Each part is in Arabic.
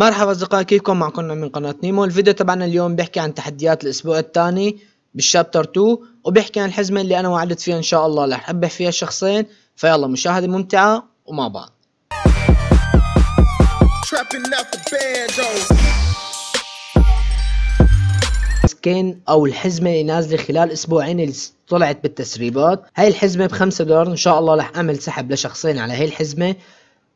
مرحبا اصدقائي كيفكم معكم من قناة نيمو الفيديو تبعنا اليوم بيحكي عن تحديات الاسبوع الثاني بالشابتر 2 وبيحكي عن الحزمة اللي انا وعدت فيها ان شاء الله رح ربح فيها شخصين فيلا مشاهدة ممتعة وما بعد سكين او الحزمة اللي نازلة خلال اسبوعين اللي طلعت بالتسريبات هاي الحزمة بخمسة دولار ان شاء الله رح اعمل سحب لشخصين على هاي الحزمة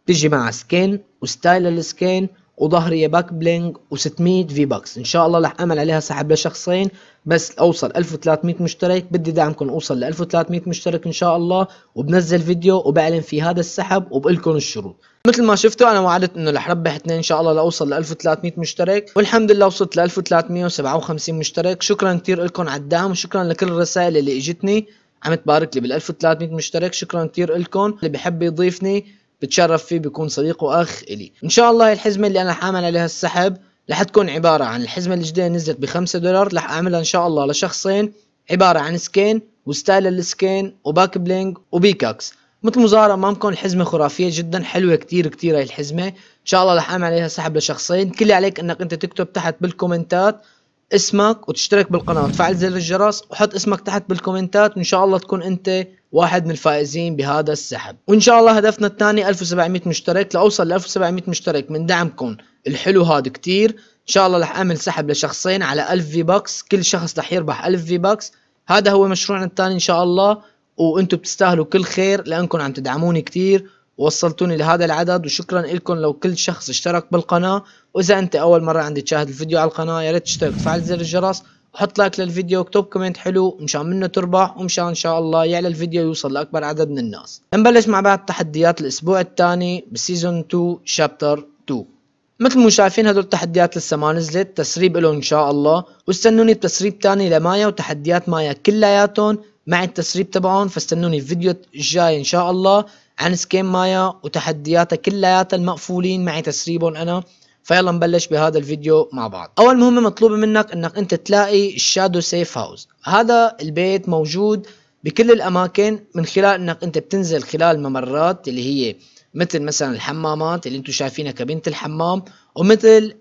بتجي مع سكين وستايل السكين وظهري باك بلينج و600 في باكس ان شاء الله رح اعمل عليها سحب لشخصين بس اوصل 1300 مشترك بدي دعمكم اوصل ل 1300 مشترك ان شاء الله وبنزل فيديو وبعلن في هذا السحب لكم الشروط مثل ما شفتوا انا وعدت انه رح ربح اثنين ان شاء الله لاوصل ل 1300 مشترك والحمد لله وصلت ل 1357 مشترك شكرا كثير لكم على الدعم وشكرا لكل الرسائل اللي اجتني عم تبارك لي بال 1300 مشترك شكرا كثير لكم اللي بحب يضيفني بتشرف فيه بيكون صديق واخ الي ان شاء الله الحزمه اللي انا حامل عليها السحب رح تكون عباره عن الحزمه الجديده نزلت ب 5 دولار رح اعملها ان شاء الله لشخصين عباره عن سكين وستايل السكين وباك بلينج وبيكاكس مثل مظاهرة امامكم الحزمة خرافية جدا حلوة كتير كتير هاي الحزمة ان شاء الله رح اعمل عليها سحب لشخصين كل اللي عليك انك انت تكتب تحت بالكومنتات اسمك وتشترك بالقناة وتفعل زر الجرس وحط اسمك تحت بالكومنتات وان شاء الله تكون انت واحد من الفائزين بهذا السحب وان شاء الله هدفنا الثاني 1700 مشترك لاوصل ل 1700 مشترك من دعمكم الحلو هذا كتير ان شاء الله رح اعمل سحب لشخصين على 1000 في بوكس كل شخص رح يربح 1000 في بوكس هذا هو مشروعنا الثاني ان شاء الله وانتم بتستاهلوا كل خير لانكم عم تدعموني كتير ووصلتوني لهذا العدد وشكرا لكم لو كل شخص اشترك بالقناة واذا انت اول مرة عندي تشاهد الفيديو على القناة يا ريت تشترك وتفعل زر الجرس حط لايك للفيديو اكتب كومنت حلو مشان منه تربح ومشان ان شاء الله يعلى الفيديو يوصل لاكبر عدد من الناس نبلش مع بعض تحديات الاسبوع الثاني بسيزون 2 شابتر 2 مثل ما شايفين هدول التحديات لسه ما نزلت تسريب له ان شاء الله واستنوني بتسريب ثاني لمايا وتحديات مايا كلياتهم مع التسريب تبعهم فاستنوني الفيديو الجاي ان شاء الله عن سكيم مايا وتحدياتها كلياتها المقفولين معي تسريبهم انا فيلا نبلش بهذا الفيديو مع بعض اول مهمه مطلوبه منك انك انت تلاقي الشادو سيف هاوس هذا البيت موجود بكل الاماكن من خلال انك انت بتنزل خلال الممرات اللي هي مثل مثلا الحمامات اللي انتم شايفينها كبينه الحمام ومثل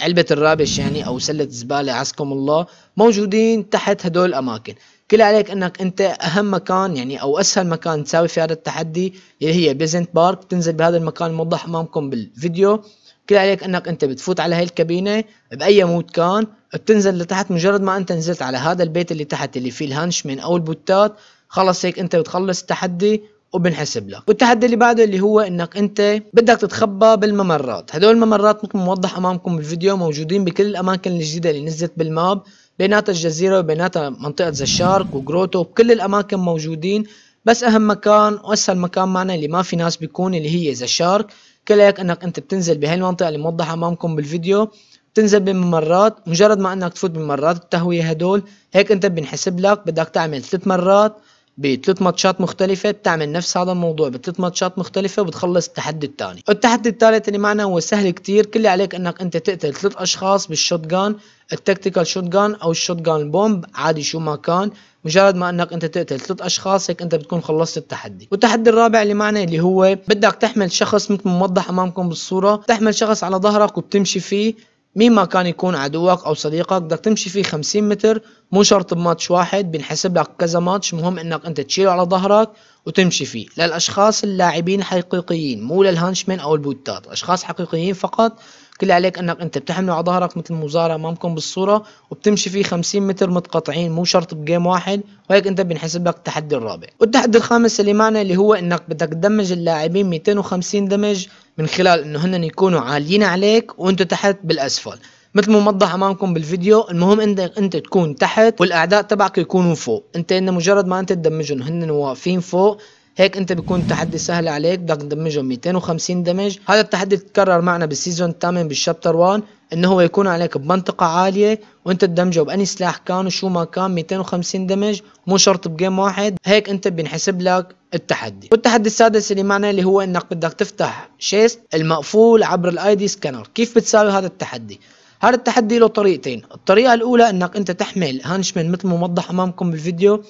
علبة الرابش يعني او سلة زبالة عزكم الله موجودين تحت هدول الاماكن كل عليك انك انت اهم مكان يعني او اسهل مكان تساوي في هذا التحدي اللي هي بيزنت بارك تنزل بهذا المكان الموضح امامكم بالفيديو كل عليك انك انت بتفوت على هاي الكابينه باي مود كان بتنزل لتحت مجرد ما انت نزلت على هذا البيت اللي تحت اللي فيه الهانشمن او البوتات خلص هيك انت بتخلص التحدي وبنحسب لك والتحدي اللي بعده اللي هو انك انت بدك تتخبى بالممرات هدول الممرات مثل ما موضح امامكم بالفيديو موجودين بكل الاماكن الجديده اللي نزلت بالماب بيناتها الجزيره وبيناتها منطقه ذا شارك وجروتو وكل الاماكن موجودين بس اهم مكان واسهل مكان معنا اللي ما في ناس بيكون اللي هي ذا شارك كذلك انك انت بتنزل بهي المنطقه اللي موضحه امامكم بالفيديو بتنزل بممرات مجرد ما انك تفوت بممرات التهويه هدول هيك انت بنحسب لك بدك تعمل ثلاث مرات بثلاث ماتشات مختلفة بتعمل نفس هذا الموضوع بثلاث ماتشات مختلفة وبتخلص التحدي الثاني، التحدي الثالث اللي معنا هو سهل كتير، كل اللي عليك انك انت تقتل ثلاث اشخاص بالشوت جان التكتيكال شوت جان او الشوت جان بومب عادي شو ما كان مجرد ما انك انت تقتل ثلاث اشخاص هيك انت بتكون خلصت التحدي والتحدي الرابع اللي معنا اللي هو بدك تحمل شخص مثل موضح امامكم بالصوره تحمل شخص على ظهرك وبتمشي فيه مين ما كان يكون عدوك او صديقك بدك تمشي فيه 50 متر مو شرط بماتش واحد بنحسب لك كذا ماتش مهم انك انت تشيله على ظهرك وتمشي فيه للاشخاص اللاعبين الحقيقيين مو للهانشمن او البوتات اشخاص حقيقيين فقط كل عليك انك انت بتحمله على ظهرك مثل مزارع امامكم بالصوره وبتمشي فيه 50 متر متقاطعين مو شرط بجيم واحد وهيك انت بنحسب لك التحدي الرابع والتحدي الخامس اللي معنا اللي هو انك بدك تدمج اللاعبين 250 دمج من خلال انه هن يكونوا عاليين عليك وانتوا تحت بالاسفل مثل ما موضح امامكم بالفيديو المهم انك انت تكون تحت والاعداء تبعك يكونوا فوق انت ان مجرد ما انت تدمجهم هن واقفين فوق هيك انت بيكون تحدي سهل عليك بدك تدمجهم 250 دمج هذا التحدي بتكرر معنا بالسيزون الثامن بالشابتر 1 انه هو يكون عليك بمنطقة عالية وانت تدمجه بأني سلاح كان وشو ما كان 250 دمج مو شرط بجيم واحد هيك انت بينحسب لك التحدي والتحدي السادس اللي معنا اللي هو انك بدك تفتح شيست المقفول عبر الاي دي سكانر كيف بتساوي هذا التحدي هذا التحدي له طريقتين الطريقة الأولى أنك أنت تحمل هانشمن مثل ما موضح أمامكم بالفيديو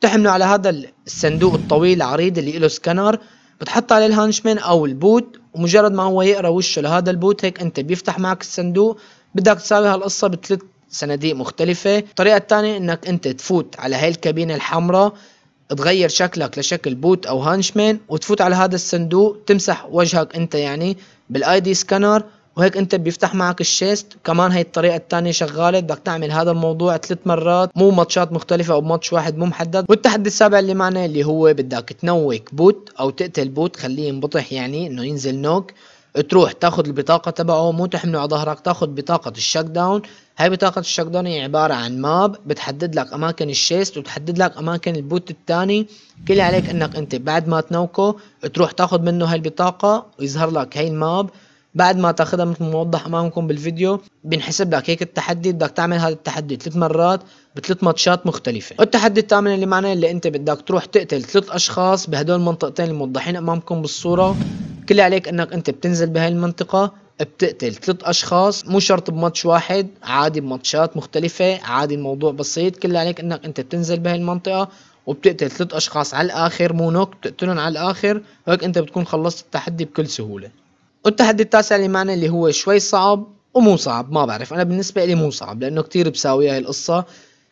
بتحمله على هذا الصندوق الطويل العريض اللي له سكانر بتحط عليه الهانشمان او البوت ومجرد ما هو يقرا وشه لهذا البوت هيك انت بيفتح معك الصندوق بدك تساوي هالقصة بثلاث صناديق مختلفة الطريقة الثانية انك انت تفوت على هاي الكابينة الحمراء تغير شكلك لشكل بوت او هانشمان وتفوت على هذا الصندوق تمسح وجهك انت يعني بالاي دي سكانر وهيك انت بيفتح معك الشيست كمان هي الطريقه الثانيه شغاله بدك تعمل هذا الموضوع ثلاث مرات مو ماتشات مختلفه او بماتش واحد مو محدد والتحدي السابع اللي معنا اللي هو بدك تنوك بوت او تقتل بوت خليه ينبطح يعني انه ينزل نوك تروح تاخذ البطاقه تبعه مو تحمله على ظهرك تاخذ بطاقه الشك داون هاي بطاقه الشك داون هي عباره عن ماب بتحدد لك اماكن الشيست وتحدد لك اماكن البوت الثاني كل عليك انك انت بعد ما تنوكه تروح تاخذ منه هاي البطاقه ويظهر لك هاي الماب بعد ما تاخذها مثل ما موضح امامكم بالفيديو بنحسب لك هيك التحدي بدك تعمل هذا التحدي ثلاث مرات بثلاث ماتشات مختلفه التحدي الثامن اللي معنا اللي انت بدك تروح تقتل ثلاث اشخاص بهدول المنطقتين الموضحين امامكم بالصوره كل اللي عليك انك انت بتنزل بهاي المنطقه بتقتل ثلاث اشخاص مو شرط بماتش واحد عادي بماتشات مختلفة عادي الموضوع بسيط كل اللي عليك انك انت بتنزل بهي المنطقة وبتقتل ثلاث اشخاص على الاخر مو نوك بتقتلهم على الاخر هيك انت بتكون خلصت التحدي بكل سهولة والتحدي التاسع اللي معنا اللي هو شوي صعب ومو صعب ما بعرف انا بالنسبه لي مو صعب لانه كتير بساوي هاي القصه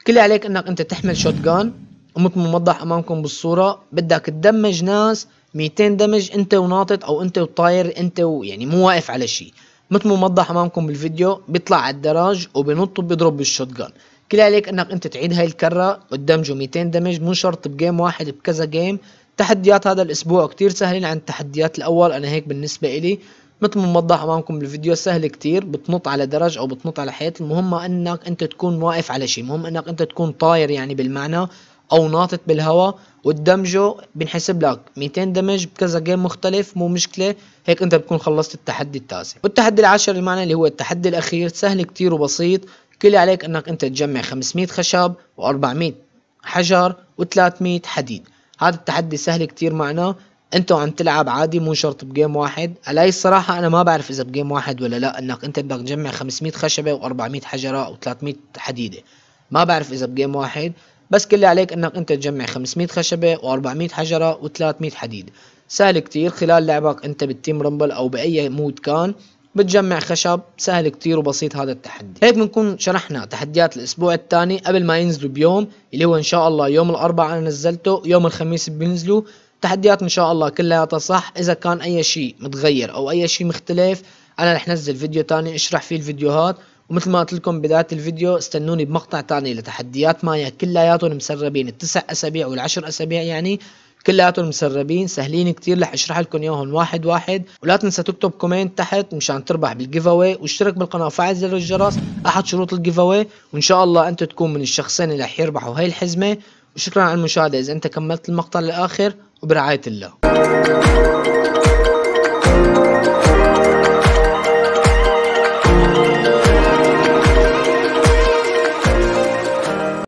كل اللي عليك انك انت تحمل شوت جان ومثل ما موضح امامكم بالصوره بدك تدمج ناس 200 دمج انت وناطط او انت وطاير انت ويعني مو واقف على شيء مثل ما موضح امامكم بالفيديو بيطلع على الدراج وبنط وبيضرب بالشوت جان كل عليك انك انت تعيد هاي الكره وتدمجه 200 دمج مو شرط بجيم واحد بكذا جيم تحديات هذا الاسبوع كتير سهلين عن التحديات الاول انا هيك بالنسبه الي مثل ما موضح امامكم بالفيديو سهل كتير بتنط على درج او بتنط على حيط المهم انك انت تكون واقف على شيء المهم انك انت تكون طاير يعني بالمعنى او ناطط بالهواء وتدمجه بنحسب لك 200 دمج بكذا جيم مختلف مو مشكله هيك انت بتكون خلصت التحدي التاسع والتحدي العاشر المعنى اللي هو التحدي الاخير سهل كتير وبسيط كل اللي عليك انك انت تجمع 500 خشب و400 حجر و300 حديد هذا التحدي سهل كتير معنا انت عم تلعب عادي مو شرط بجيم واحد الاي الصراحة انا ما بعرف اذا بجيم واحد ولا لا انك انت بدك تجمع 500 خشبة و400 حجرة و300 حديدة ما بعرف اذا بجيم واحد بس كل اللي عليك انك انت تجمع 500 خشبة و400 حجرة و300 حديد سهل كتير خلال لعبك انت بالتيم رمبل او باي مود كان بتجمع خشب سهل كتير وبسيط هذا التحدي هيك بنكون شرحنا تحديات الاسبوع الثاني قبل ما ينزلوا بيوم اللي هو ان شاء الله يوم الاربعاء انا نزلته يوم الخميس بينزلوا تحديات ان شاء الله كلها صح اذا كان اي شيء متغير او اي شيء مختلف انا رح نزل فيديو تاني اشرح فيه الفيديوهات ومثل ما قلت لكم بداية الفيديو استنوني بمقطع تاني لتحديات مايا كلياتهم مسربين التسع اسابيع والعشر اسابيع يعني كلياتهم مسربين سهلين كتير رح اشرح لكم اياهم واحد واحد ولا تنسى تكتب كومنت تحت مشان تربح بالجيف اواي واشترك بالقناه وفعل زر الجرس احد شروط الجيف اواي وان شاء الله انت تكون من الشخصين اللي رح يربحوا هاي الحزمه وشكرا على المشاهده اذا انت كملت المقطع للاخر وبرعاية الله